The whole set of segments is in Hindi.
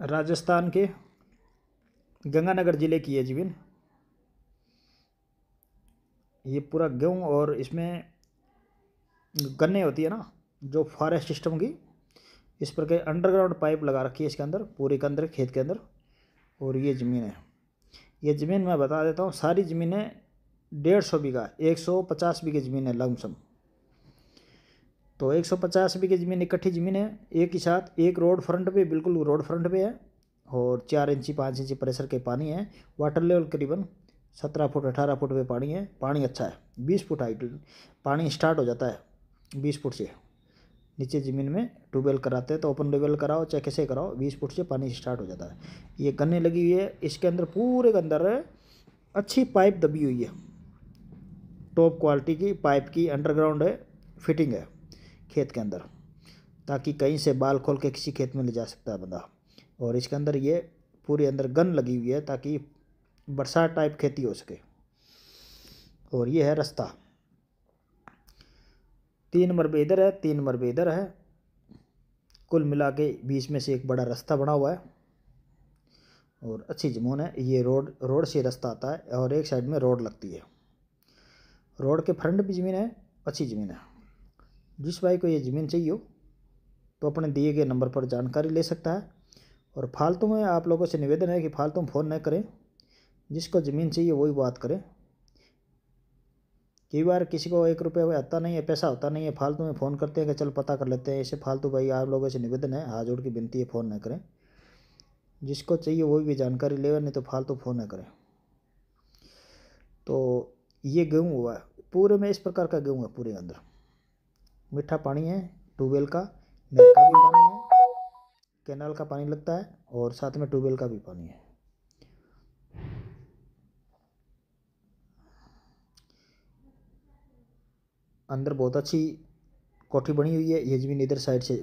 राजस्थान के गंगानगर ज़िले की है जमीन ये पूरा गेहूँ और इसमें गन्ने होती है ना जो फॉरेस्ट सिस्टम की इस प्रकार अंडरग्राउंड पाइप लगा रखी है इसके अंदर पूरे के अंदर खेत के अंदर और ये ज़मीन है ये ज़मीन मैं बता देता हूँ सारी ज़मीनें डेढ़ सौ बीघा एक सौ पचास बीघे ज़मीन है लमसम तो 150 बीघे ज़मीन इकट्ठी ज़मीन है एक ही साथ एक रोड फ्रंट पे बिल्कुल रोड फ्रंट पे है और चार इंची पाँच इंची प्रेशर के पानी है वाटर लेवल करीबन सत्रह फुट अठारह फुट पे पानी है पानी अच्छा है बीस फुट हाइट पानी स्टार्ट हो जाता है बीस फुट से नीचे ज़मीन में ट्यूबवेल कराते हैं तो ओपन ट्यूबवेल कराओ चाहे कैसे कराओ बीस फुट से पानी स्टार्ट हो जाता है ये गन्ने लगी हुई है इसके अंदर पूरे के अंदर अच्छी पाइप दबी हुई है टॉप क्वालिटी की पाइप की अंडरग्राउंड है फिटिंग है खेत के अंदर ताकि कहीं से बाल खोल के किसी खेत में ले जा सकता है बंदा और इसके अंदर ये पूरे अंदर गन लगी हुई है ताकि बरसात टाइप खेती हो सके और ये है रास्ता तीन मरबे इधर है तीन मरबे इधर है कुल मिला के बीच में से एक बड़ा रास्ता बना हुआ है और अच्छी जमून है ये रोड रोड से रास्ता आता है और एक साइड में रोड लगती है रोड के फ्रंट भी ज़मीन है अच्छी ज़मीन है जिस भाई को ये ज़मीन चाहिए हो तो अपने दिए गए नंबर पर जानकारी ले सकता है और फालतू में आप लोगों से निवेदन है कि फालतू में फ़ोन न करें जिसको ज़मीन चाहिए वही बात करें कई बार किसी को एक रुपये आता नहीं है पैसा होता नहीं है फालतू में फ़ोन करते हैं कि चल पता कर लेते हैं ऐसे फालतू भाई आप लोगों से निवेदन है हाथ जोड़ की बिनती है फ़ोन न करें जिसको चाहिए वही भी जानकारी ले नहीं तो फालतू फ़ोन न करें तो ये गेहूँ हुआ है पूरे में इस प्रकार का गेहूँ है पूरे अंदर मीठा पानी है ट्यूबवेल का नल का भी पानी है कैनाल का पानी लगता है और साथ में ट्यूबवेल का भी पानी है अंदर बहुत अच्छी कोठी बनी हुई है ये जमीन इधर साइड से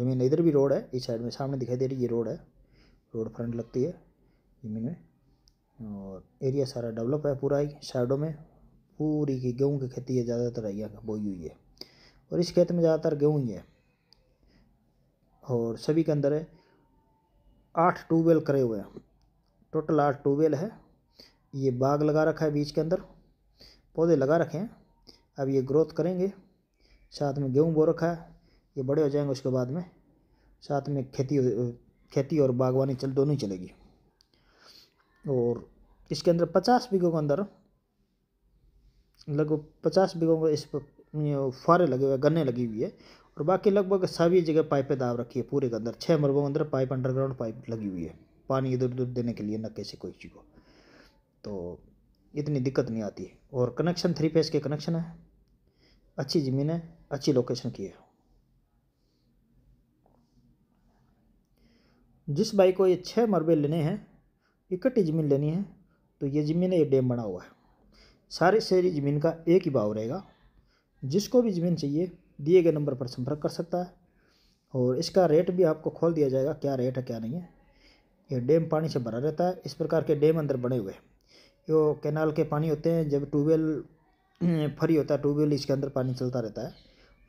जमीन इधर भी रोड है इस साइड में सामने दिखाई दे रही है ये रोड है रोड फ्रंट लगती है जमीन में और एरिया सारा डेवलप है पूरा ही साइडों में पूरी की गेहूँ की खेती है ज़्यादातर यहाँ बोई हुई है और इस खेत में ज़्यादातर गेहूँ ही है और सभी के अंदर आठ ट्यूबवेल करे हुए हैं टोटल आठ ट्यूबवेल है ये बाग लगा रखा है बीच के अंदर पौधे लगा रखे हैं अब ये ग्रोथ करेंगे साथ में गेहूँ बो रखा है ये बड़े हो जाएंगे उसके बाद में साथ में खेती खेती और बागवानी चल दोनों ही चलेगी और इसके अंदर पचास बीघों के अंदर लगभग पचास बीघों का इस फुहारे लगे हुए गन्ने लगी हुई है और बाकी लगभग सभी जगह पाइपें दाब रखी है पूरे के अंदर छः मरबों के अंदर पाइप अंडरग्राउंड पाइप लगी हुई है पानी इधर उधर देने के लिए न कैसे कोई चीज़ को तो इतनी दिक्कत नहीं आती और कनेक्शन थ्री फेस के कनेक्शन है अच्छी ज़मीन है अच्छी लोकेशन की है जिस भाई को ये छः मरबे लेने हैं इकट्ठी ज़मीन लेनी है तो ये ज़मीन है ये डैम बना हुआ है सारे शहरी ज़मीन का एक ही भाव रहेगा जिसको भी जमीन चाहिए दिए गए नंबर पर संपर्क कर सकता है और इसका रेट भी आपको खोल दिया जाएगा क्या रेट है क्या नहीं है ये डैम पानी से भरा रहता है इस प्रकार के डैम अंदर बने हुए हैं जो कैनाल के पानी होते हैं जब ट्यूबवेल हम्म, फ्री होता है ट्यूबवेल इसके अंदर पानी चलता रहता है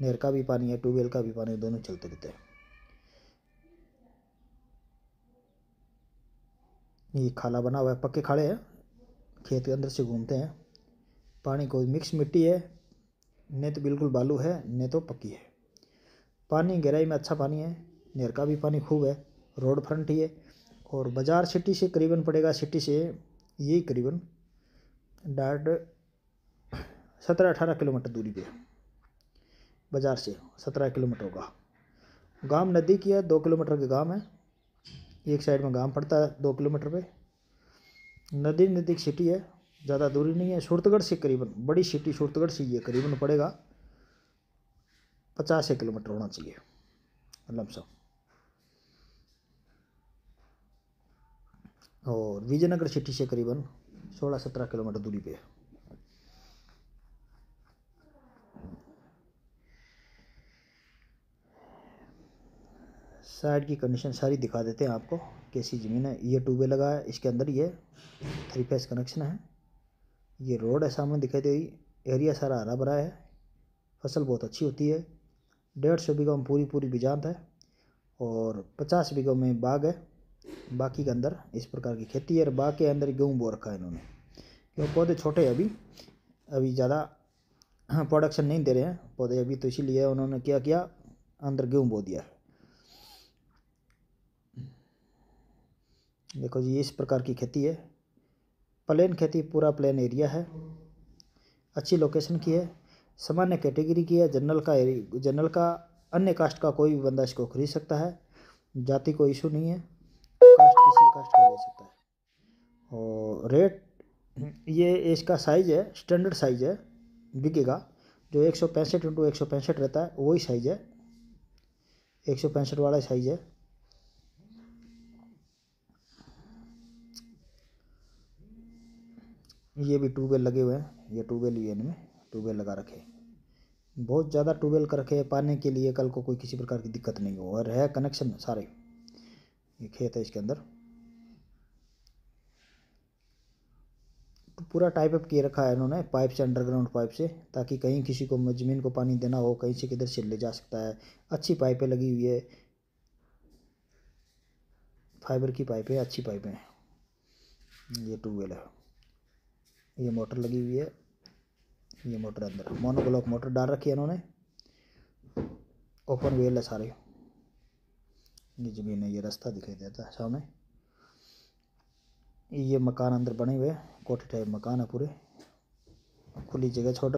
नहर का भी पानी है ट्यूबवेल का भी पानी दोनों चलते रहते हैं ये खाला बना हुआ है पक्के खाड़े हैं खेत के अंदर से घूमते हैं पानी को मिक्स मिट्टी है न तो बिल्कुल बालू है न तो पक्की है पानी गहराई में अच्छा पानी है नहर का भी पानी खूब है रोड फ्रंट ही है और बाज़ार सिटी से करीबन पड़ेगा सिटी से ये करीबन डाट सत्रह अठारह किलोमीटर दूरी पे बाज़ार से सत्रह किलोमीटर होगा गांव नदी की है दो किलोमीटर के गांव है एक साइड में गांव पड़ता है दो किलोमीटर पे नदी की सिटी है ज़्यादा दूरी नहीं है सूरतगढ़ से करीबन बड़ी सिटी सूरतगढ़ से ये करीबन पड़ेगा पचास किलोमीटर होना चाहिए लमसम मतलब और विजयनगर सिटी से करीबन सोलह सत्रह किलोमीटर दूरी पे है साइड की कंडीशन सारी दिखा देते हैं आपको कैसी ज़मीन है ये ट्यूबे लगा है इसके अंदर ये थ्री फेस कनेक्शन है ये रोड है सामने दिखाई दे रही एरिया सारा हरा भरा है फसल बहुत अच्छी होती है डेढ़ सौ बीघा में पूरी पूरी बीजांत है और पचास बीघा में बाग है बाकी के अंदर इस प्रकार की खेती है और बाग के अंदर गेहूँ बो रखा है इन्होंने क्योंकि पौधे छोटे हैं अभी अभी ज़्यादा प्रोडक्शन हाँ, नहीं दे रहे हैं पौधे अभी तो इसीलिए उन्होंने क्या किया अंदर गेहूँ बो दिया देखो जी इस प्रकार की खेती है प्लेन खेती पूरा प्लेन एरिया है अच्छी लोकेशन की है सामान्य कैटेगरी की है जनरल का जनरल का अन्य कास्ट का कोई भी बंदा इसको खरीद सकता है जाति कोई इशू नहीं है कास्ट किसी कास्ट का ले सकता है और रेट ये इसका साइज़ है स्टैंडर्ड साइज़ है बिकेगा जो एक सौ पैंसठ इंटू एक सौ पैंसठ रहता है वही साइज़ है एक सौ पैंसठ वाला साइज़ है ये भी ट्यूबवेल लगे हुए हैं ये ट्यूबवेल भी इनमें ट्यूबवेल लगा रखे बहुत ज़्यादा ट्यूबवेल कर रखे पानी के लिए कल को कोई किसी प्रकार की दिक्कत नहीं हो और है कनेक्शन सारे ये खेत है इसके अंदर पूरा टाइप अप किए रखा है इन्होंने पाइप से अंडरग्राउंड पाइप से ताकि कहीं किसी को ज़मीन को पानी देना हो कहीं से किधर से ले जा सकता है अच्छी पाइपें लगी हुई है फाइबर की पाइपें अच्छी पाइपें हैं ये ट्यूबवेल है ये मोटर लगी हुई है ये मोटर अंदर मोनोब्लॉक मोटर डाल रखी है इन्होंने ओपन वेल है सारे ये जमीन है ये रास्ता दिखाई देता है सामने ये मकान अंदर बने हुए कोठी टाइप मकान है पूरे खुली जगह छोटा